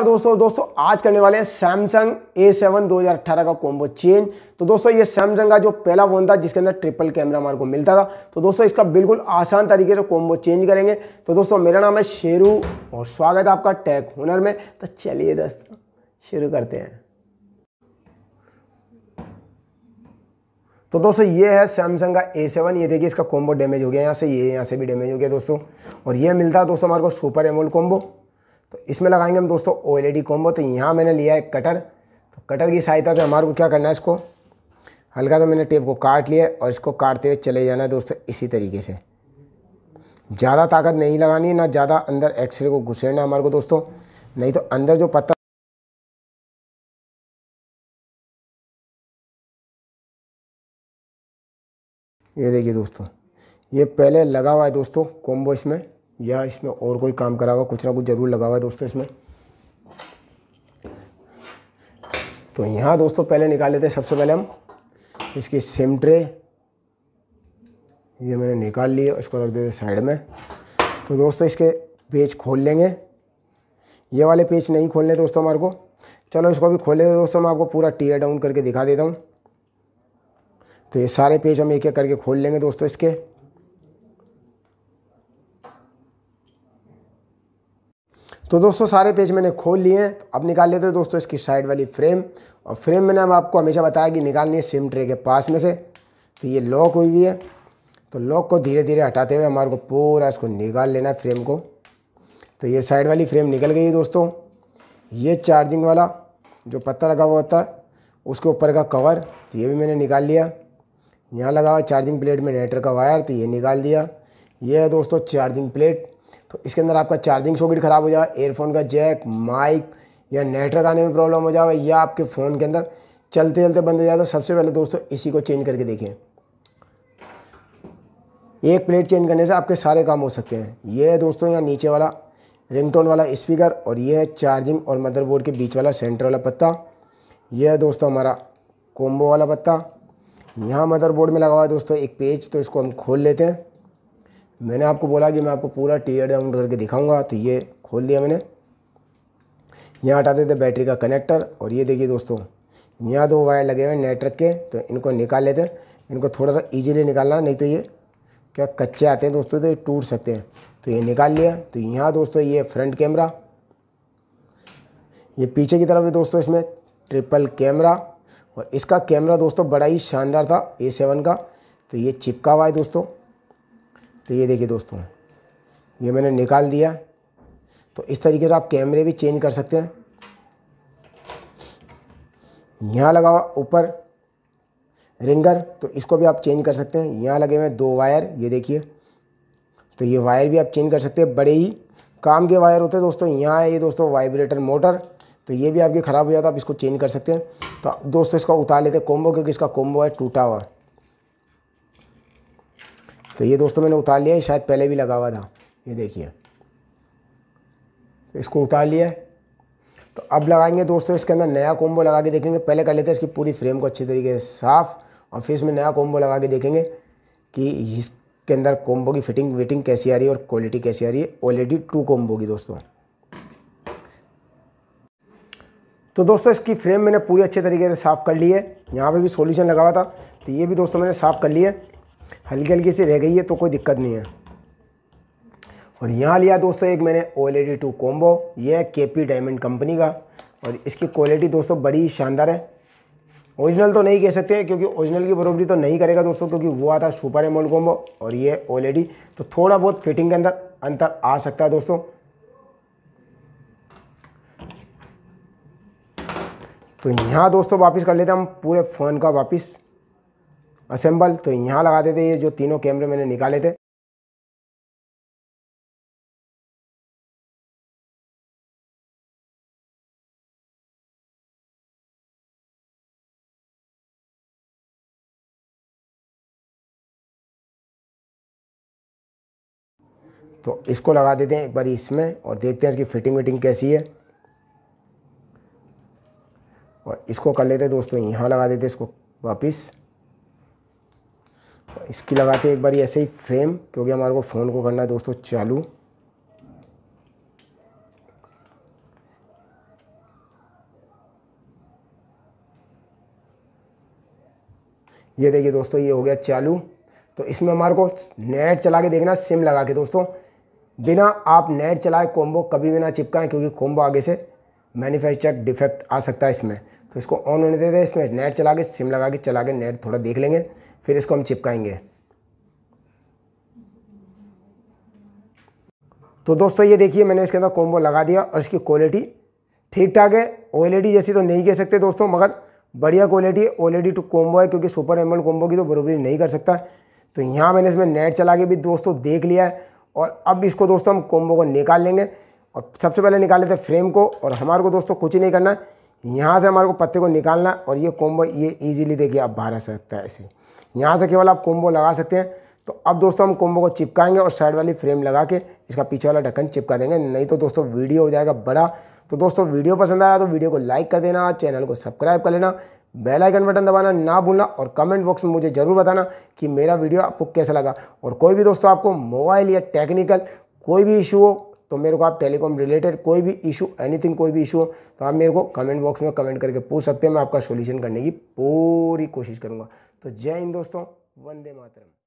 नमस्कार दोस्तों दोस्तों आज करने वाले हैं सैमसंग ए सेवन दो का कॉम्बो चेंज तो दोस्तों ये सैमसंग का जो पहला फ़ोन था जिसके अंदर ट्रिपल कैमरा हमारे को मिलता था तो दोस्तों इसका बिल्कुल आसान तरीके से कॉम्बो चेंज करेंगे तो दोस्तों मेरा नाम है शेरू और स्वागत है आपका टैक हुनर में तो चलिए दोस्तों शुरू करते हैं तो दोस्तों ये है सैमसंग का ए सेवन ये देखिए इसका कॉम्बो डैमेज हो गया यहाँ से ये यहाँ से भी डैमेज हो गया दोस्तों और ये मिलता है दोस्तों हमारे को सुपर एमोल कॉम्बो तो इसमें लगाएंगे हम दोस्तों ओ एल कॉम्बो तो यहाँ मैंने लिया है कटर तो कटर की सहायता से हमारे को क्या करना है इसको हल्का सा मैंने टेप को काट लिया और इसको काटते हुए चले जाना है दोस्तों इसी तरीके से ज़्यादा ताकत नहीं लगानी ना ज़्यादा अंदर एक्सरे को घुसेड़ना हमारे को दोस्तों नहीं तो अंदर जो पत्ता ये देखिए दोस्तों ये पहले लगा हुआ है दोस्तों कॉम्बो इसमें या इसमें और कोई काम करा हुआ कुछ ना कुछ ज़रूर लगा हुआ है दोस्तों इसमें तो यहाँ दोस्तों पहले निकाल लेते हैं सबसे पहले हम इसकी सिम ट्रे ये मैंने निकाल लिया इसको रख देते साइड में तो दोस्तों इसके पेज खोल लेंगे ये वाले पेज नहीं खोलने दोस्तों हमारे को चलो इसको भी खोल लेते दोस्तों मैं आपको पूरा टीयर डाउन करके दिखा देता हूँ तो ये सारे पेज हम एक एक करके खोल लेंगे दोस्तों इसके तो दोस्तों सारे पेज मैंने खोल लिए हैं तो अब निकाल लेते हैं दोस्तों इसकी साइड वाली फ्रेम और फ्रेम मैंने अब आपको हमेशा बताया कि निकालनी है सिम ट्रे के पास में से तो ये लॉक हुई हुई है तो लॉक को धीरे धीरे हटाते हुए हमारे को पूरा इसको निकाल लेना है फ्रेम को तो ये साइड वाली फ्रेम निकल गई है दोस्तों ये चार्जिंग वाला जो पत्ता लगा हुआ होता है उसके ऊपर का कवर तो ये भी मैंने निकाल लिया यहाँ लगा हुआ चार्जिंग प्लेट में नेटर का वायर तो ये निकाल दिया ये है दोस्तों चार्जिंग प्लेट तो इसके अंदर आपका चार्जिंग सॉकेट ख़राब हो जाएगा एयरफोन का जैक माइक या नेटवर्क आने में प्रॉब्लम हो जाएगा या आपके फ़ोन के अंदर चलते चलते बंद हो जाता तो है सबसे पहले दोस्तों इसी को चेंज करके देखें एक प्लेट चेंज करने से आपके सारे काम हो सकते हैं ये है दोस्तों यहाँ नीचे वाला रिंगटोन वाला स्पीकर और ये है चार्जिंग और मदरबोर्ड के बीच वाला सेंटर वाला पत्ता यह है दोस्तों हमारा कोम्बो वाला पत्ता यहाँ मदरबोर्ड में लगा हुआ है दोस्तों एक पेज तो इसको हम खोल लेते हैं मैंने आपको बोला कि मैं आपको पूरा टीयर डाउन करके दिखाऊंगा तो ये खोल दिया मैंने यहाँ हटा देते बैटरी का कनेक्टर और ये देखिए दोस्तों यहाँ दो वायर लगे हुए हैं नेटवर्क के तो इनको निकाल लेते हैं इनको थोड़ा सा ईजिली निकालना नहीं तो ये क्या कच्चे आते हैं दोस्तों तो ये टूट सकते हैं तो ये निकाल लिया तो यहाँ दोस्तों ये फ्रंट कैमरा ये पीछे की तरफ है दोस्तों इसमें ट्रिपल कैमरा और इसका कैमरा दोस्तों बड़ा ही शानदार था ए सेवन का तो ये चिपका हुआ है दोस्तों तो ये देखिए दोस्तों ये मैंने निकाल दिया तो इस तरीके से आप कैमरे भी चेंज कर सकते हैं यहाँ लगा हुआ ऊपर रिंगर तो इसको भी आप चेंज कर सकते हैं यहाँ लगे हुए दो वायर ये देखिए तो ये वायर भी आप चेंज कर सकते हैं बड़े ही काम के वायर होते हैं दोस्तों यहाँ है ये दोस्तों वाइब्रेटर मोटर तो ये भी आपके ख़राब हो जाता आप इसको चेंज कर सकते हैं तो दोस्तों इसका उतार लेते हैं कोम्बो क्योंकि इसका कोम्बो है टूटा हुआ तो ये दोस्तों मैंने उतार लिया है शायद पहले भी लगा हुआ था ये देखिए तो इसको उतार लिया है तो अब लगाएंगे दोस्तों इसके अंदर नया कोम्बो लगा के देखेंगे पहले कर लेते हैं इसकी पूरी फ्रेम को अच्छी तरीके से साफ़ और फिर इसमें नया कोम्बो लगा के देखेंगे कि इसके अंदर कोम्बो की फिटिंग विटिंग कैसी आ रही है और क्वालिटी कैसी आ रही है ऑलरेडी टू कोम्बो की दोस्तों तो दोस्तों इसकी फ्रेम मैंने पूरी अच्छे तरीके से साफ़ कर ली है यहाँ पर भी सोल्यूशन लगा हुआ था तो ये भी दोस्तों मैंने साफ़ कर लिया है हल्की हल्की सी रह गई है तो कोई दिक्कत नहीं है और यहाँ लिया दोस्तों एक मैंने O L E D two combo ये है के पी डायमंड कंपनी का और इसकी क्वालिटी दोस्तों बड़ी शानदार है ओरिजिनल तो नहीं कह सकते क्योंकि ओरिजिनल की बराबरी तो नहीं करेगा दोस्तों क्योंकि वो आता सुपर एमोल कोम्बो और ये ओलेडी e तो थोड़ा बहुत फिटिंग के अंदर अंतर आ सकता है दोस्तों तो यहाँ दोस्तों वापस कर लेते हैं हम पूरे फ़ोन का वापस असेंबल तो यहाँ लगा देते ये जो तीनों कैमरे मैंने निकाले थे तो इसको लगा देते हैं एक बार इसमें और देखते हैं इसकी फिटिंग विटिंग कैसी है और इसको कर लेते हैं दोस्तों यहाँ लगा देते हैं इसको वापस इसकी लगाते हैं एक बार ऐसे ही फ्रेम क्योंकि हमारे को फ़ोन को करना है दोस्तों चालू ये देखिए दोस्तों ये हो गया चालू तो इसमें हमारे को नेट चला के देखना सिम लगा के दोस्तों बिना आप नेट चलाए कोम्बो कभी भी ना चिपकाएं क्योंकि कोम्बो आगे से मैन्युफैक्चर डिफेक्ट आ सकता है इसमें तो इसको ऑन होने देते हैं इसमें नेट चला के सिम लगा के चला के नेट थोड़ा देख लेंगे फिर इसको हम चिपकाएंगे तो दोस्तों ये देखिए मैंने इसके अंदर कोम्बो लगा दिया और इसकी क्वालिटी ठीक ठाक है ओ जैसी तो नहीं कह सकते दोस्तों मगर बढ़िया quality O L two combo है क्योंकि सुपर एमल कोम्बो की तो बरबरी नहीं कर सकता तो यहाँ मैंने इसमें नेट चला के भी दोस्तों देख लिया है और अब इसको दोस्तों हम कोम्बो को निकाल लेंगे और सबसे पहले निकाल लेते हैं फ्रेम को और हमारे को दोस्तों कुछ ही नहीं करना है यहाँ से हमारे को पत्ते को निकालना और ये कोम्बो ये इजीली देखिए आप बाहर आ सकता है ऐसे यहाँ से केवल आप कोम्बो लगा सकते हैं तो अब दोस्तों हम कोम्बो को चिपकाएंगे और साइड वाली फ्रेम लगा के इसका पीछे वाला ढक्कन चिपका देंगे नहीं तो दोस्तों वीडियो हो जाएगा बड़ा तो दोस्तों वीडियो पसंद आया तो वीडियो को लाइक कर देना चैनल को सब्सक्राइब कर लेना बेल आइकन बटन दबाना ना भूलना और कमेंट बॉक्स में मुझे ज़रूर बताना कि मेरा वीडियो आपको कैसा लगा और कोई भी दोस्तों आपको मोबाइल या टेक्निकल कोई भी इशू हो तो मेरे को आप टेलीकॉम रिलेटेड कोई भी इशू एनीथिंग कोई भी इशू हो तो आप मेरे को कमेंट बॉक्स में कमेंट करके पूछ सकते हैं मैं आपका सोल्यूशन करने की पूरी कोशिश करूँगा तो जय हिंद दोस्तों वंदे मातरम